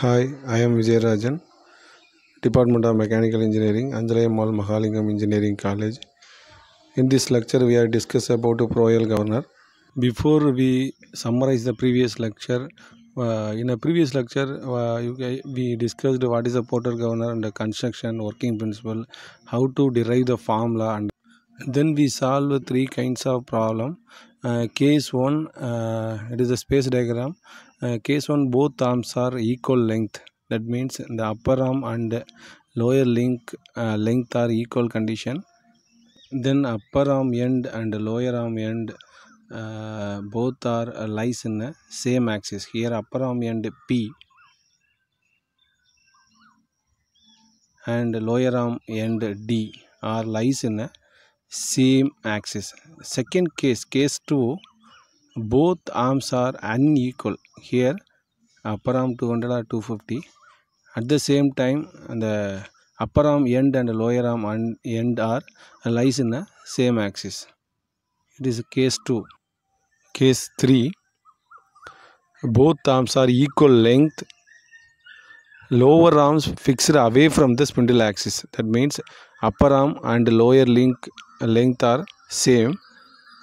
Hi, I am Vijay Rajan, Department of Mechanical Engineering, Anjali Mall, Mahalingam Engineering College. In this lecture, we are discuss about a provincial governor. Before we summarize the previous lecture, uh, in a previous lecture, uh, you, we discussed what is a porter governor and the construction working principle, how to derive the formula, and then we solve three kinds of problem. Uh, case one, uh, it is a space diagram uh, case one: both arms are equal length that means the upper arm and lower link uh, length are equal condition then upper arm end and lower arm end uh, both are uh, lies in the same axis here upper arm end p and lower arm end d are lies in the same axis second case case 2 both arms are unequal here upper arm 200 or 250 at the same time the upper arm end and lower arm end are lies in the same axis it is case 2 case 3 both arms are equal length lower arms fixed away from the spindle axis that means upper arm and lower link length are same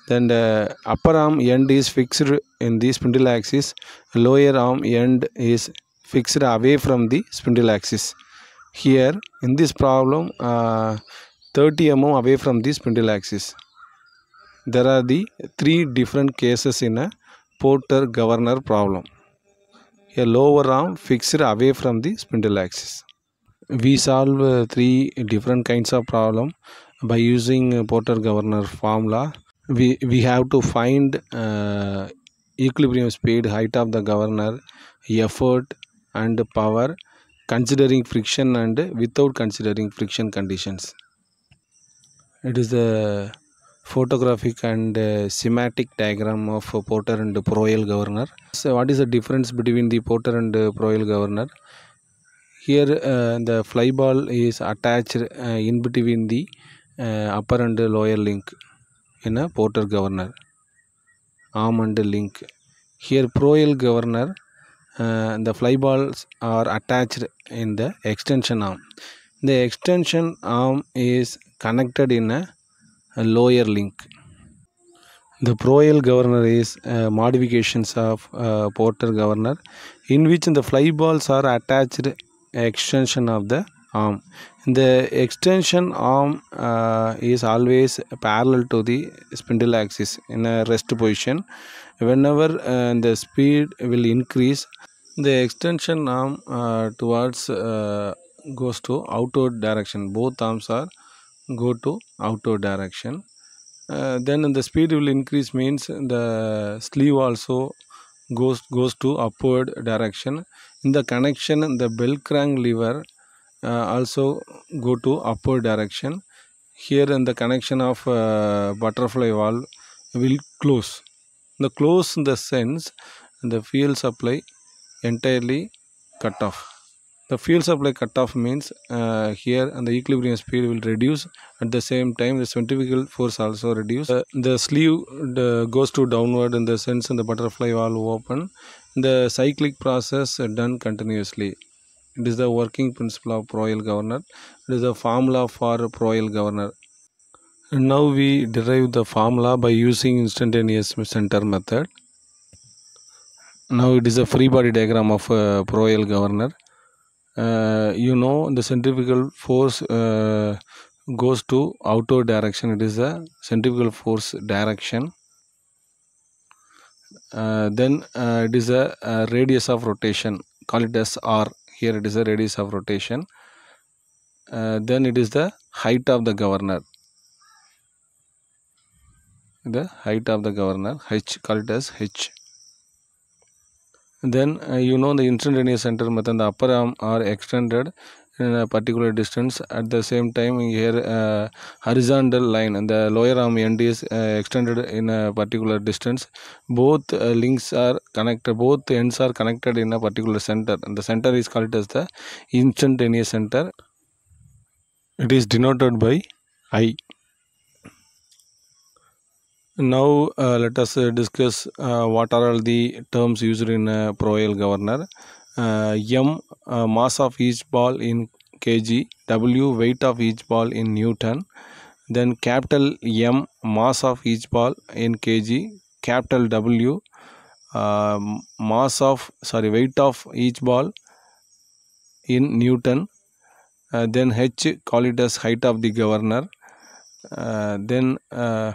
then the upper arm end is fixed in the spindle axis. Lower arm end is fixed away from the spindle axis. Here in this problem, uh, 30 mm away from the spindle axis. There are the three different cases in a Porter governor problem. A lower arm fixed away from the spindle axis. We solve uh, three different kinds of problem by using Porter governor formula we we have to find uh, equilibrium speed height of the governor effort and power considering friction and without considering friction conditions it is a photographic and uh, diagram of porter and proel governor so what is the difference between the porter and uh, proel governor here uh, the fly ball is attached uh, in between the uh, upper and lower link in a porter governor almond link here proel governor uh, the fly balls are attached in the extension arm the extension arm is connected in a, a lower link the proel governor is uh, modifications of uh, porter governor in which the fly balls are attached extension of the arm um, the extension arm uh, is always parallel to the spindle axis in a rest position whenever uh, the speed will increase the extension arm uh, towards uh, goes to outward direction both arms are go to outward direction uh, then the speed will increase means the sleeve also goes goes to upward direction in the connection the bell crank lever uh, also go to upward direction here in the connection of uh, butterfly valve will close the close in the sense the fuel supply entirely cut off the fuel supply cutoff means uh, here and the equilibrium speed will reduce at the same time the centrifugal force also reduce uh, the sleeve goes to downward in the sense and the butterfly valve open the cyclic process done continuously it is the working principle of royal governor. It is the formula for royal governor. And now we derive the formula by using instantaneous center method. Now it is a free body diagram of uh, royal governor. Uh, you know the centrifugal force uh, goes to outer direction. It is a centrifugal force direction. Uh, then uh, it is a, a, radius of rotation call it as r here it is the radius of rotation uh, then it is the height of the governor the height of the governor h call it as h then uh, you know the instantaneous center method the upper arm are extended in a particular distance at the same time here uh, horizontal line and the lower arm end is uh, extended in a particular distance both uh, links are connected both ends are connected in a particular center and the center is called as the instantaneous center it is denoted by i now uh, let us uh, discuss uh, what are all the terms used in a proel governor uh, m uh, mass of each ball in kg w weight of each ball in newton then capital m mass of each ball in kg capital w uh, mass of sorry weight of each ball in newton uh, then h call it as height of the governor uh, then uh,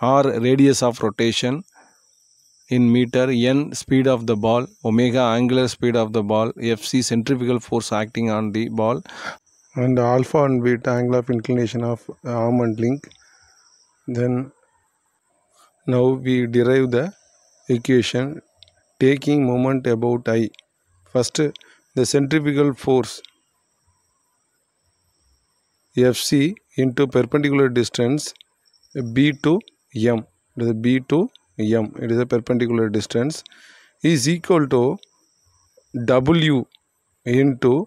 r radius of rotation in meter, n speed of the ball, omega angular speed of the ball, fc centrifugal force acting on the ball, and alpha and beta angle of inclination of arm and link. Then now we derive the equation taking moment about i. First, the centrifugal force fc into perpendicular distance b to m. The b to m it is a perpendicular distance is equal to w into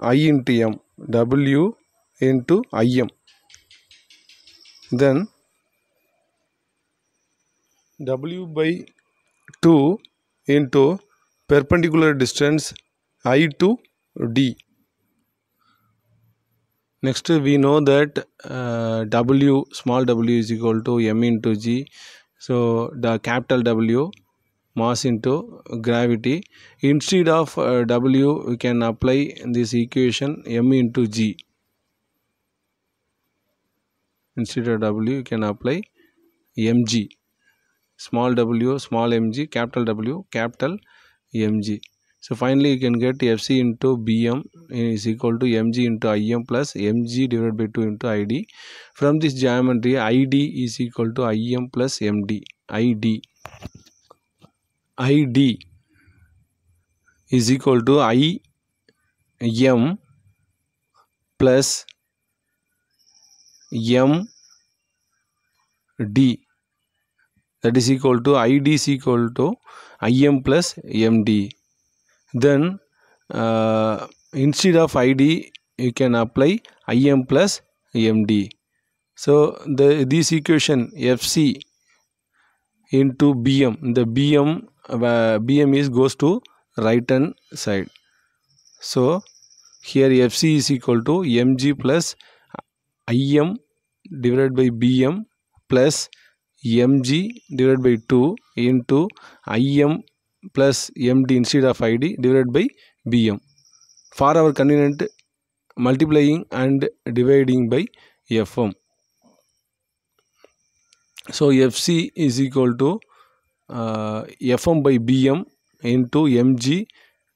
i into m w into im then w by 2 into perpendicular distance i to d next we know that uh, w small w is equal to m into g so the capital W mass into gravity instead of uh, W we can apply this equation m into g instead of W you can apply mg small w small mg capital W capital mg so finally you can get FC into BM is equal to MG into IM plus MG divided by 2 into ID. From this geometry ID is equal to IM plus MD. ID. ID is equal to IM plus MD that is equal to ID is equal to IM plus MD then uh, instead of id you can apply im plus md so the this equation fc into bm the bm uh, bm is goes to right hand side so here fc is equal to mg plus im divided by bm plus mg divided by 2 into im plus MD instead of ID divided by BM for our convenient multiplying and dividing by FM. So FC is equal to uh, FM by BM into MG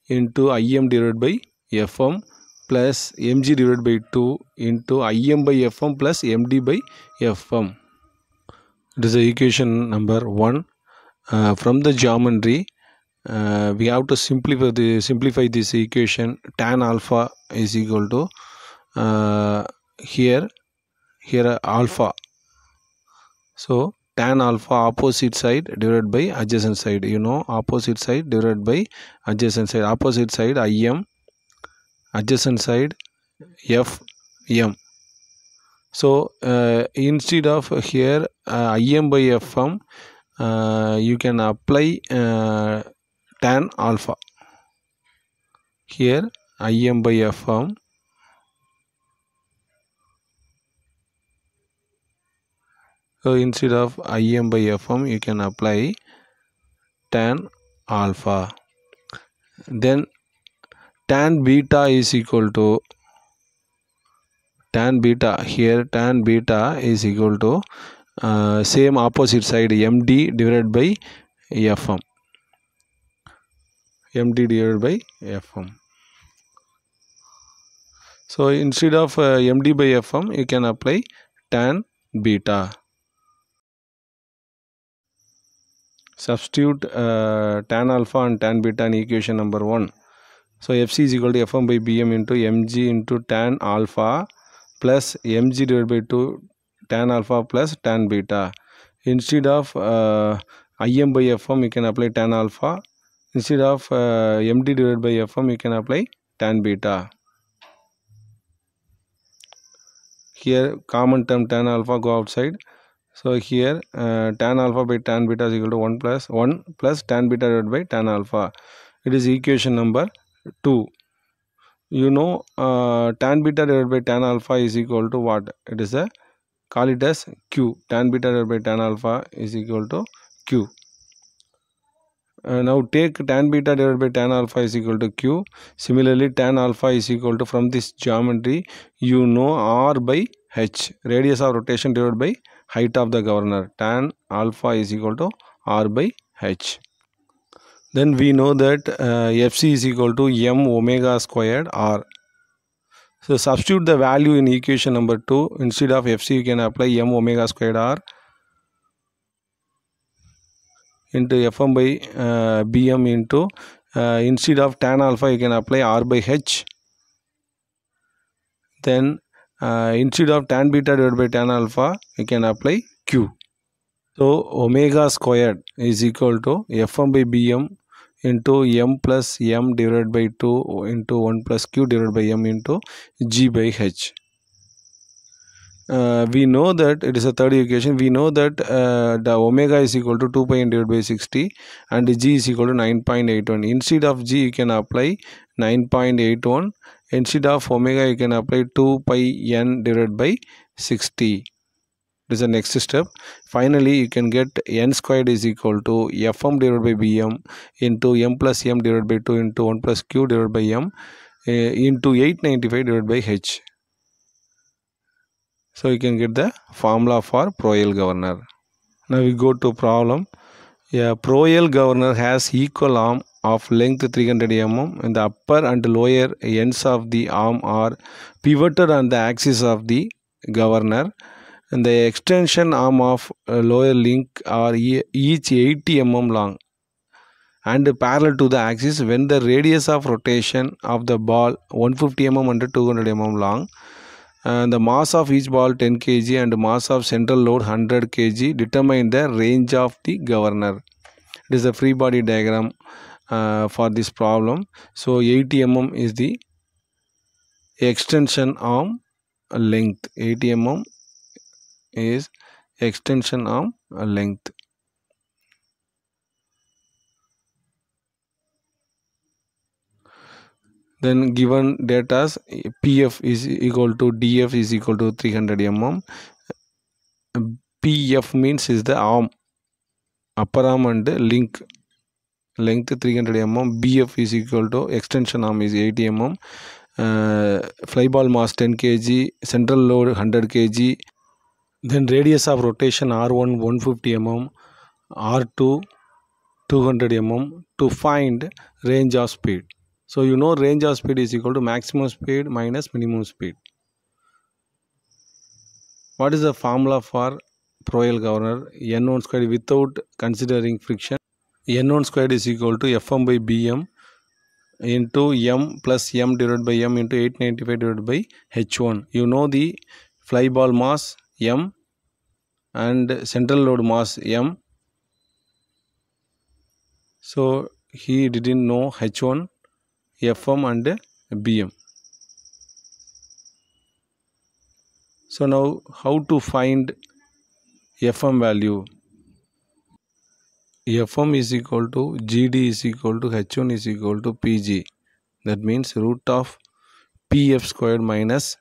into IM divided by FM plus mg divided by 2 into im by fm plus md by fm. It is the equation number 1. Uh, from the geometry, uh, we have to simplify the simplify this equation tan alpha is equal to uh, here here alpha so tan alpha opposite side divided by adjacent side you know opposite side divided by adjacent side opposite side im adjacent side fm so uh, instead of here uh, im by fm uh, you can apply uh, tan alpha. Here Im by Fm So instead of Im by Fm you can apply tan alpha. Then tan beta is equal to tan beta here tan beta is equal to uh, same opposite side md divided by fm md divided by fm so instead of uh, md by fm you can apply tan beta substitute uh, tan alpha and tan beta in equation number 1 so fc is equal to fm by bm into mg into tan alpha plus mg divided by 2 tan alpha plus tan beta instead of uh, im by fm you can apply tan alpha instead of uh, md divided by fm you can apply tan beta here common term tan alpha go outside so here uh, tan alpha by tan beta is equal to 1 plus 1 plus tan beta divided by tan alpha it is equation number 2 you know uh, tan beta divided by tan alpha is equal to what it is a call it as q tan beta divided by tan alpha is equal to q now take tan beta divided by tan alpha is equal to q. Similarly, tan alpha is equal to from this geometry you know r by h radius of rotation divided by height of the governor. Tan alpha is equal to r by h. Then we know that uh, fc is equal to m omega squared r. So substitute the value in equation number 2. Instead of fc you can apply m omega squared r into Fm by uh, Bm into uh, instead of tan alpha you can apply R by H then uh, instead of tan beta divided by tan alpha you can apply Q so omega squared is equal to Fm by Bm into m plus m divided by 2 into 1 plus q divided by m into g by h uh, we know that it is a third equation we know that uh, the omega is equal to 2 pi n divided by 60 and g is equal to 9.81 instead of g you can apply 9.81 instead of omega you can apply 2 pi n divided by 60 this is the next step finally you can get n squared is equal to fm divided by bm into m plus m divided by 2 into 1 plus q divided by m uh, into 895 divided by h so you can get the formula for proel governor. Now we go to problem. A proel governor has equal arm of length 300 mm and the upper and lower ends of the arm are pivoted on the axis of the governor and the extension arm of uh, lower link are each 80 mm long and parallel to the axis when the radius of rotation of the ball 150 mm under 200 mm long and the mass of each ball 10 kg and mass of central load 100 kg determine the range of the governor. It is a free body diagram uh, for this problem. So 80 mm is the extension arm length. 80 mm is extension arm length. then given data pf is equal to df is equal to 300 mm pf means is the arm upper arm and link length 300 mm bf is equal to extension arm is 80 mm uh, fly ball mass 10 kg central load 100 kg then radius of rotation r1 150 mm r2 200 mm to find range of speed so you know range of speed is equal to maximum speed minus minimum speed. What is the formula for proel governor? N1 squared without considering friction. N1 squared is equal to Fm by Bm into M plus M divided by M into 895 divided by H1. You know the fly ball mass M and central load mass M. So he didn't know H1 FM and BM. So now how to find FM value? FM is equal to GD is equal to H1 is equal to PG. That means root of PF squared minus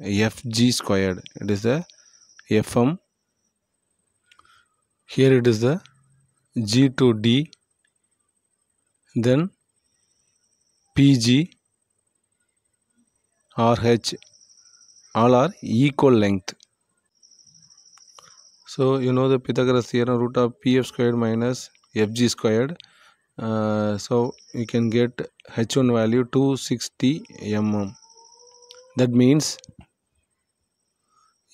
FG squared. It is the FM. Here it is the G to D. Then PG, RH all are equal length. So you know the Pythagoras theorem root of PF squared minus FG squared. Uh, so you can get H1 value 260 mm. That means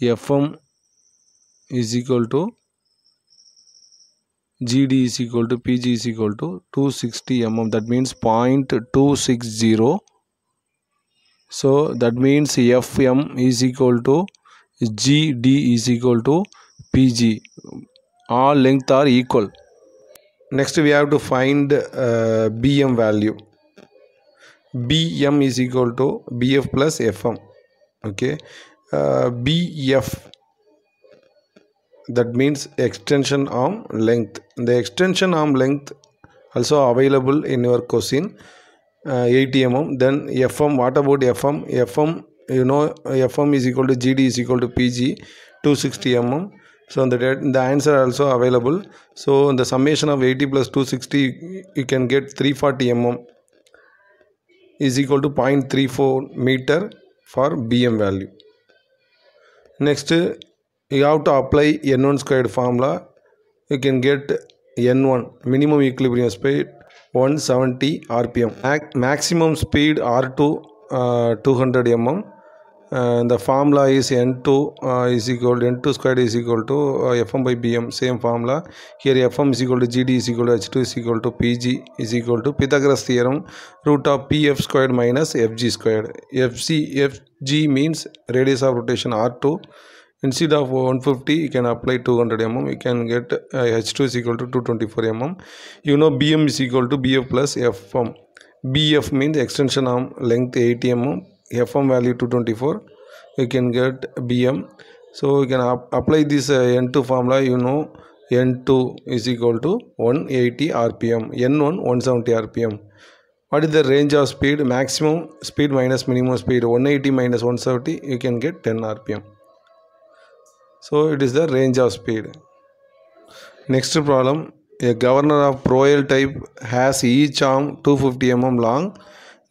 FM is equal to GD is equal to PG is equal to 260 mm that means 0.260 so that means FM is equal to GD is equal to PG all length are equal next we have to find uh, BM value BM is equal to BF plus FM okay uh, BF that means extension arm length the extension arm length also available in your cosine uh, mm then fm what about fm fm you know fm is equal to gd is equal to pg 260 mm so the the answer also available so the summation of 80 plus 260 you can get 340 mm is equal to 0.34 meter for bm value next you have to apply n1 squared formula you can get n1 minimum equilibrium speed 170 rpm maximum speed r2 uh, 200 mm and the formula is n2 uh, is equal to n2 squared is equal to uh, fm by bm same formula here fm is equal to gd is equal to h2 is equal to pg is equal to pythagoras theorem root of pf squared minus fg squared fc fg means radius of rotation r2 instead of 150 you can apply 200 mm you can get uh, h2 is equal to 224 mm you know bm is equal to bf plus fm bf means extension arm length 80 mm fm value 224 you can get bm so you can apply this uh, n2 formula you know n2 is equal to 180 rpm n1 170 rpm what is the range of speed maximum speed minus minimum speed 180 minus 170 you can get 10 rpm so it is the range of speed. Next problem, a governor of proel type has each arm 250 mm long,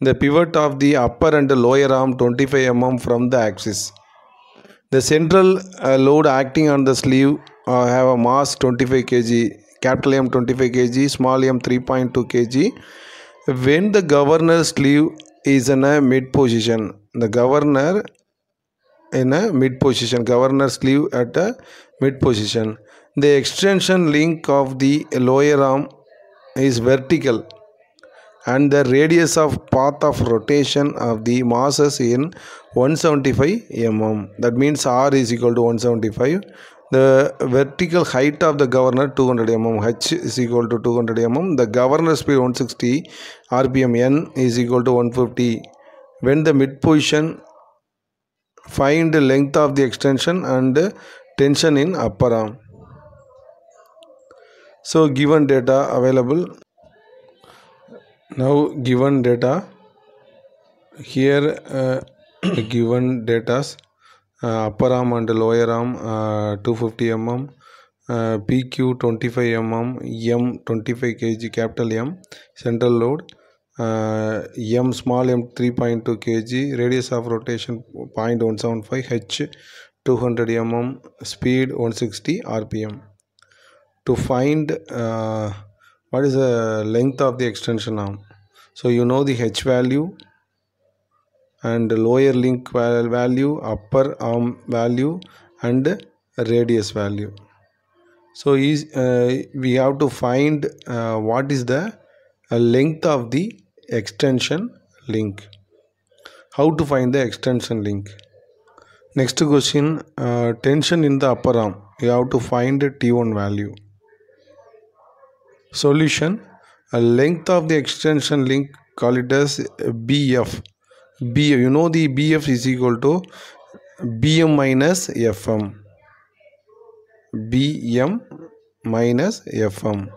the pivot of the upper and the lower arm 25 mm from the axis. The central uh, load acting on the sleeve uh, have a mass 25 kg, capital M 25 kg, small m 3.2 kg. When the governor's sleeve is in a mid position, the governor in a mid position governor sleeve at a mid position the extension link of the lower arm is vertical and the radius of path of rotation of the masses in 175 mm that means r is equal to 175 the vertical height of the governor 200 mm h is equal to 200 mm the governor speed 160 rpm n is equal to 150 when the mid position find length of the extension and tension in upper arm so given data available now given data here uh, given datas uh, upper arm and lower arm uh, 250 mm uh, pq 25 mm m 25 kg capital m central load uh, m small m 3.2 kg radius of rotation 0.175 h 200 mm speed 160 rpm to find uh, what is the length of the extension arm so you know the h value and lower link value upper arm value and radius value so is uh, we have to find uh, what is the length of the extension link how to find the extension link next question uh, tension in the upper arm you have to find the t1 value solution a length of the extension link call it as bf b you know the bf is equal to bm minus fm bm minus fm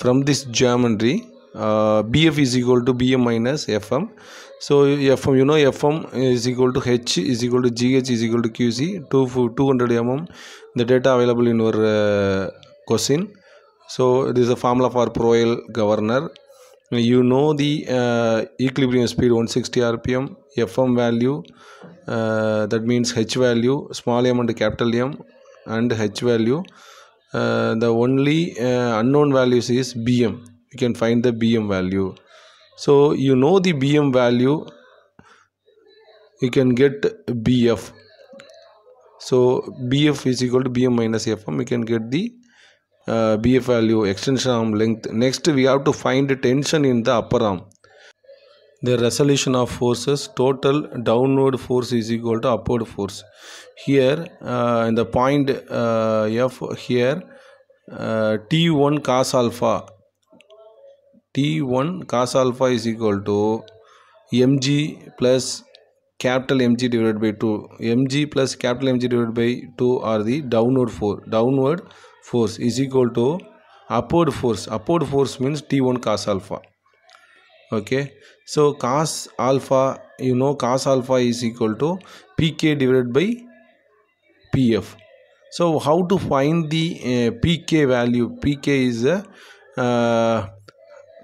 from this geometry uh, bf is equal to bm minus fm so fm you know fm is equal to h is equal to gh is equal to qc 200 mm the data available in your uh, question so this is a formula for proel governor you know the uh, equilibrium speed 160 rpm fm value uh, that means h value small m and capital m and h value uh, the only uh, unknown values is bm you can find the bm value so you know the bm value you can get bf so bf is equal to bm minus fm You can get the uh, bf value extension arm length next we have to find tension in the upper arm the resolution of forces total downward force is equal to upward force here uh, in the point uh, f here uh, t1 cos alpha t1 cos alpha is equal to mg plus capital mg divided by 2 mg plus capital mg divided by 2 are the downward force downward force is equal to upward force upward force means t1 cos alpha okay so cos alpha, you know cos alpha is equal to pk divided by pf. So how to find the uh, pk value? pk is uh, uh,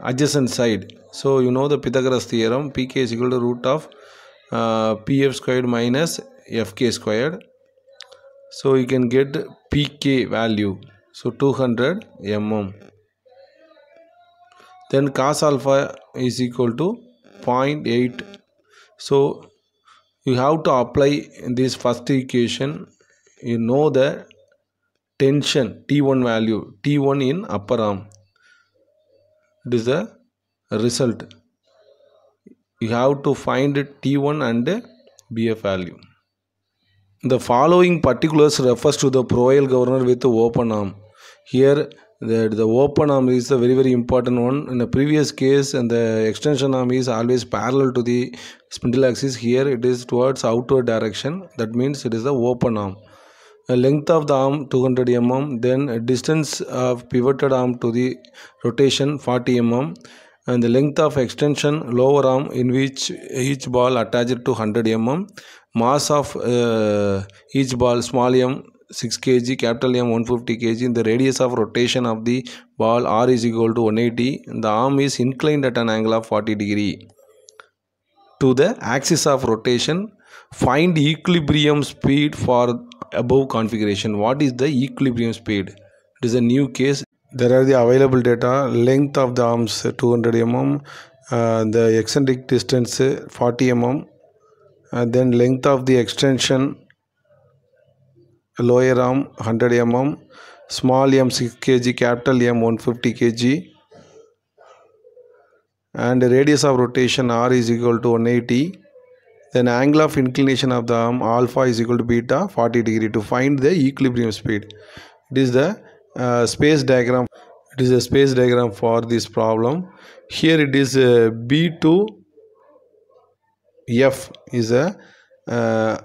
adjacent side. So you know the Pythagoras theorem pk is equal to root of uh, pf squared minus fk squared. So you can get pk value. So 200 mm. Then cos alpha is equal to 0.8 so you have to apply this first equation you know the tension T1 value T1 in upper arm it is the result you have to find T1 and BF value the following particulars refers to the provial governor with open arm here that the open arm is a very very important one in the previous case and the extension arm is always parallel to the spindle axis here it is towards outward direction that means it is the open arm the length of the arm 200 mm then distance of pivoted arm to the rotation 40 mm and the length of extension lower arm in which each ball attached to 100 mm mass of uh, each ball small m 6 kg capital m 150 kg the radius of rotation of the ball r is equal to 180 the arm is inclined at an angle of 40 degree to the axis of rotation find equilibrium speed for above configuration what is the equilibrium speed it is a new case there are the available data length of the arms 200 mm uh, the eccentric distance 40 mm uh, then length of the extension lower arm 100 mm small m 6 kg capital m 150 kg and radius of rotation r is equal to 180 then angle of inclination of the arm alpha is equal to beta 40 degree to find the equilibrium speed it is the uh, space diagram it is a space diagram for this problem here it is uh, b to f is a uh,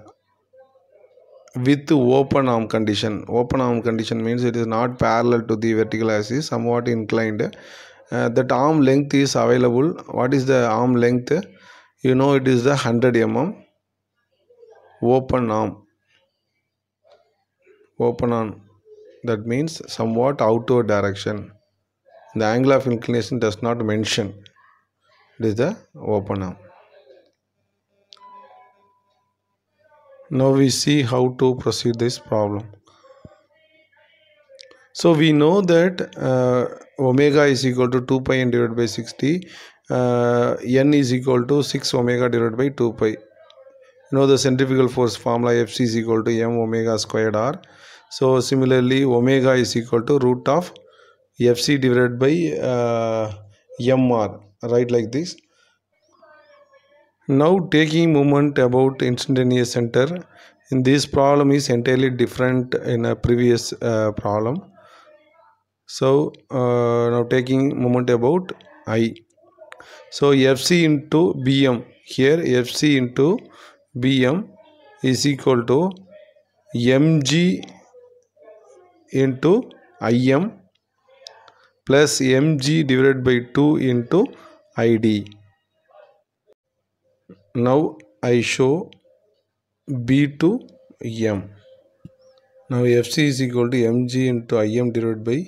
with open arm condition open arm condition means it is not parallel to the vertical axis somewhat inclined uh, that arm length is available what is the arm length you know it is the 100 mm open arm open arm that means somewhat outward direction the angle of inclination does not mention it is the open arm Now we see how to proceed this problem. So we know that uh, omega is equal to 2 pi n divided by 60. Uh, n is equal to 6 omega divided by 2 pi. You know the centrifugal force formula Fc is equal to m omega squared r. So similarly omega is equal to root of Fc divided by uh, mr. Right like this. Now taking moment about instantaneous center, in this problem is entirely different in a previous uh, problem. So uh, now taking moment about I. So FC into BM here FC into BM is equal to mg into IM plus mg divided by 2 into ID. Now I show B to M. Now FC is equal to mg into IM divided by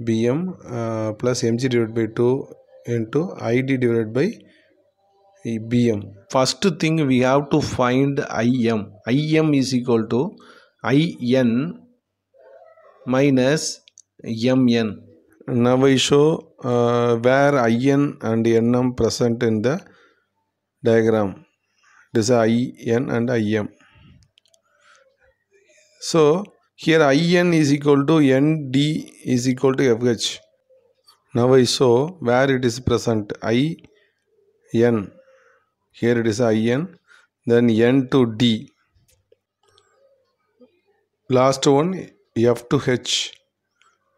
BM uh, plus mg divided by 2 into ID divided by BM. First thing we have to find IM. IM is equal to IN minus MN. Now I show uh, where IN and NM present in the diagram. This is IN and IM. So here IN is equal to ND is equal to FH. Now I show where it is present I N. Here it is IN. Then N to D. Last one F to H.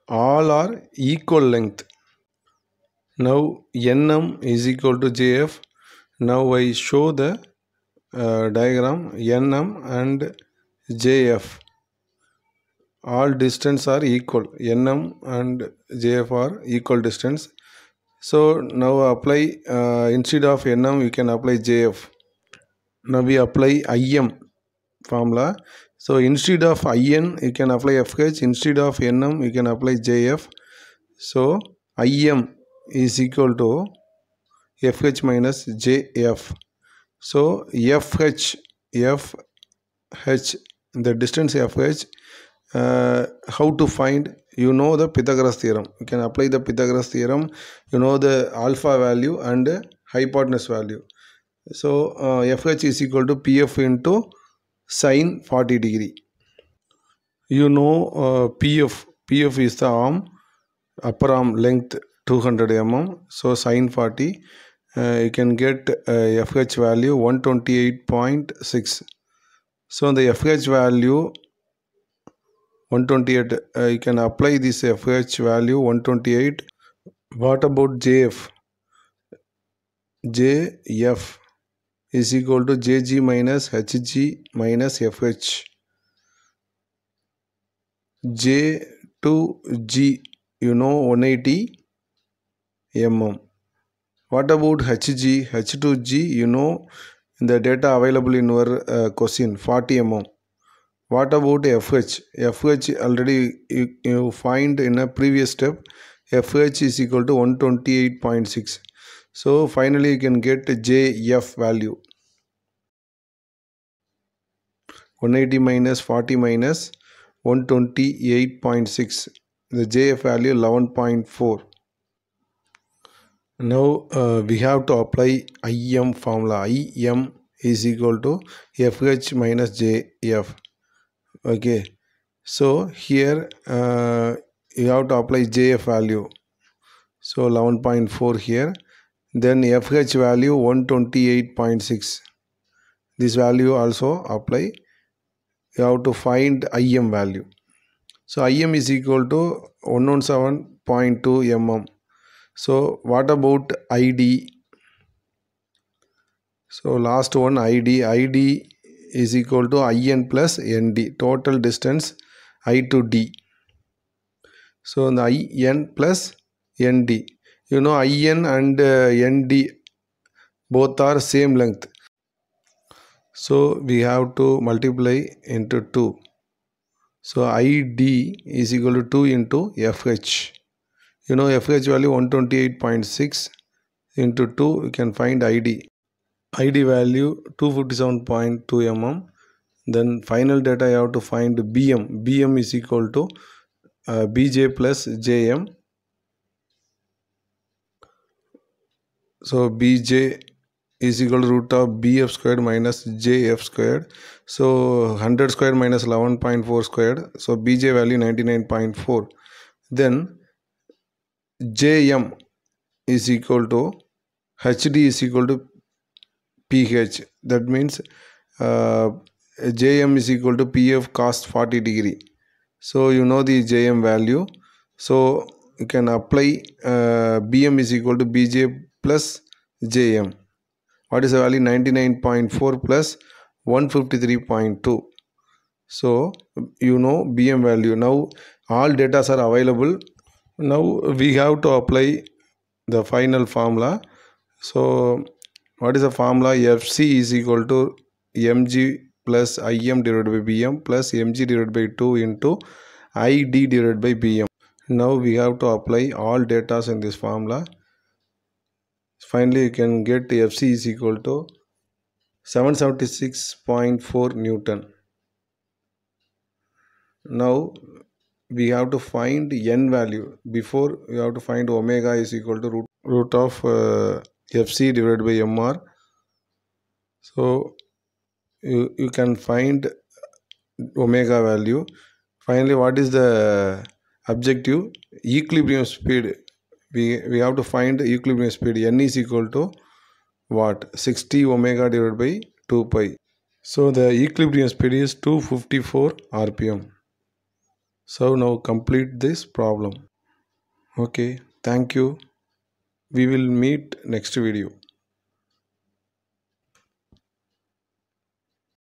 All are equal length. Now NM is equal to JF now I show the uh, diagram NM and JF. All distance are equal. NM and JF are equal distance. So now apply uh, instead of NM we can apply JF. Now we apply IM formula. So instead of IN you can apply FH. Instead of NM you can apply JF. So IM is equal to fh minus jf. So fh, fh, the distance fh, uh, how to find? You know the Pythagoras theorem. You can apply the Pythagoras theorem. You know the alpha value and hypotenuse value. So uh, fh is equal to pf into sine 40 degree. You know uh, pf, pf is the arm, upper arm length 200 mm. So sine 40 uh, you can get FH uh, value 128.6 so the FH value 128 uh, you can apply this FH value 128 what about JF JF is equal to JG minus HG minus FH J to G you know 180 mm what about Hg? H2G, you know the data available in your uh, question 40 mm. What about FH? FH already you, you find in a previous step. FH is equal to 128.6. So finally you can get JF value. 180 minus 40 minus 128.6. The JF value 11.4. Now uh, we have to apply IM formula. IM is equal to FH minus JF. Okay. So here uh, you have to apply JF value. So 11.4 here. Then FH value 128.6. This value also apply. You have to find IM value. So IM is equal to 117.2 mm so what about id so last one id id is equal to in plus nd total distance i to d so the in plus nd you know in and uh, nd both are same length so we have to multiply into 2 so id is equal to 2 into fh you know FH value 128.6 into 2 you can find ID. ID value 257.2 mm. Then final data you have to find BM. BM is equal to uh, BJ plus JM. So BJ is equal to root of bf squared minus jf squared. So 100 squared minus 11.4 squared. So bj value 99.4. Then Jm is equal to Hd is equal to pH. That means uh, Jm is equal to PF cost 40 degree. So you know the Jm value. So you can apply uh, Bm is equal to Bj plus Jm. What is the value? 99.4 plus 153.2. So you know Bm value. Now all data are available now we have to apply the final formula so what is the formula fc is equal to mg plus im divided by bm plus mg divided by 2 into id divided by bm now we have to apply all datas in this formula finally you can get fc is equal to 776.4 newton now we have to find n value before we have to find omega is equal to root, root of uh, fc divided by mr so you, you can find omega value finally what is the objective equilibrium speed we we have to find equilibrium speed n is equal to what 60 omega divided by 2 pi so the equilibrium speed is 254 rpm so now complete this problem. Okay, thank you. We will meet next video.